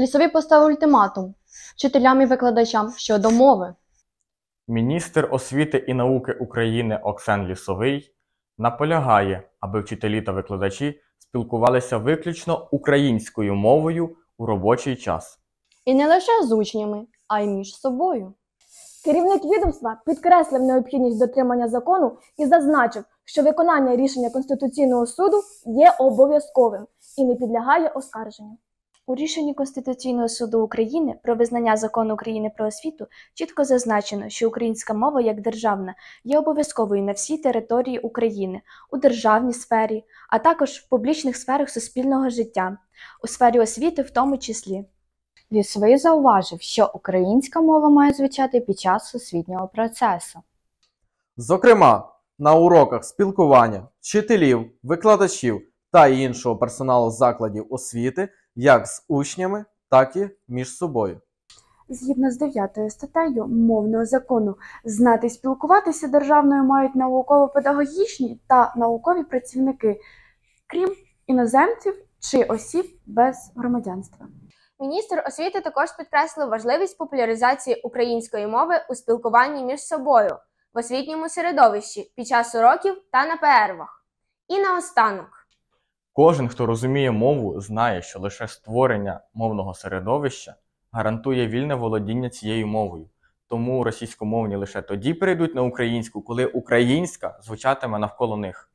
Лісові поставив ультиматум вчителям і викладачам щодо мови. Міністр освіти і науки України Оксан Лісовий наполягає, аби вчителі та викладачі спілкувалися виключно українською мовою у робочий час. І не лише з учнями, а й між собою. Керівник відомства підкреслив необхідність дотримання закону і зазначив, що виконання рішення Конституційного суду є обов'язковим і не підлягає оскарженню. У рішенні Конституційного суду України про визнання закону України про освіту чітко зазначено, що українська мова як державна є обов'язковою на всій території України, у державній сфері, а також в публічних сферах суспільного життя, у сфері освіти, в тому числі. Лісовий зауважив, що українська мова має звучати під час освітнього процесу. Зокрема, на уроках спілкування вчителів, викладачів та іншого персоналу закладів освіти як з учнями, так і між собою. Згідно з 9 статтею мовного закону, знати і спілкуватися державною мають науково-педагогічні та наукові працівники, крім іноземців чи осіб без громадянства. Міністр освіти також підкреслив важливість популяризації української мови у спілкуванні між собою в освітньому середовищі під час уроків та на перервах. І наостанок. Кожен, хто розуміє мову, знає, що лише створення мовного середовища гарантує вільне володіння цією мовою. Тому російськомовні лише тоді перейдуть на українську, коли українська звучатиме навколо них.